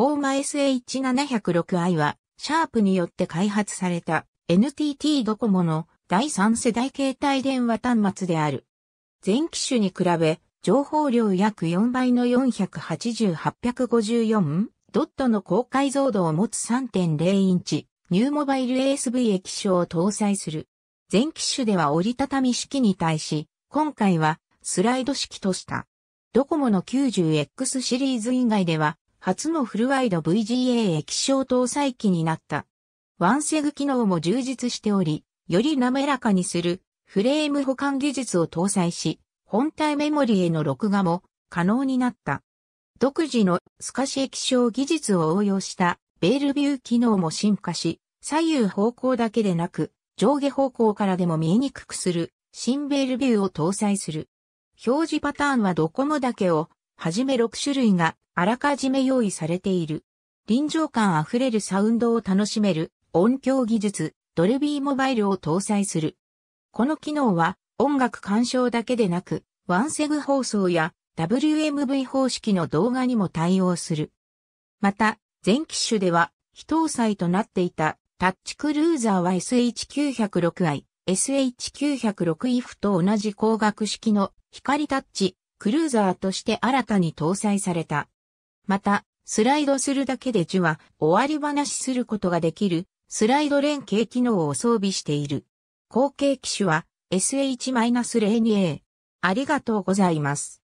ホーマ SH706i は、シャープによって開発された NTT ドコモの第三世代携帯電話端末である。全機種に比べ、情報量約4倍の 480-854? ドットの高解像度を持つ3.0インチ、ニューモバイル ASV 液晶を搭載する。全機種では折りたたみ式に対し、今回はスライド式とした。ドコモの 90X シリーズ以外では、初のフルワイド VGA 液晶搭載機になった。ワンセグ機能も充実しており、より滑らかにするフレーム保管技術を搭載し、本体メモリへの録画も可能になった。独自の透かし液晶技術を応用したベールビュー機能も進化し、左右方向だけでなく、上下方向からでも見えにくくする、新ベールビューを搭載する。表示パターンはドコモだけをはじめ6種類があらかじめ用意されている。臨場感あふれるサウンドを楽しめる音響技術、ドルビーモバイルを搭載する。この機能は音楽鑑賞だけでなく、ワンセグ放送や WMV 方式の動画にも対応する。また、全機種では非搭載となっていたタッチクルーザーは SH906i、SH906IF と同じ光学式の光タッチクルーザーとして新たに搭載された。また、スライドするだけで樹は終わり話することができるスライド連携機能を装備している。後継機種は SH-02A。ありがとうございます。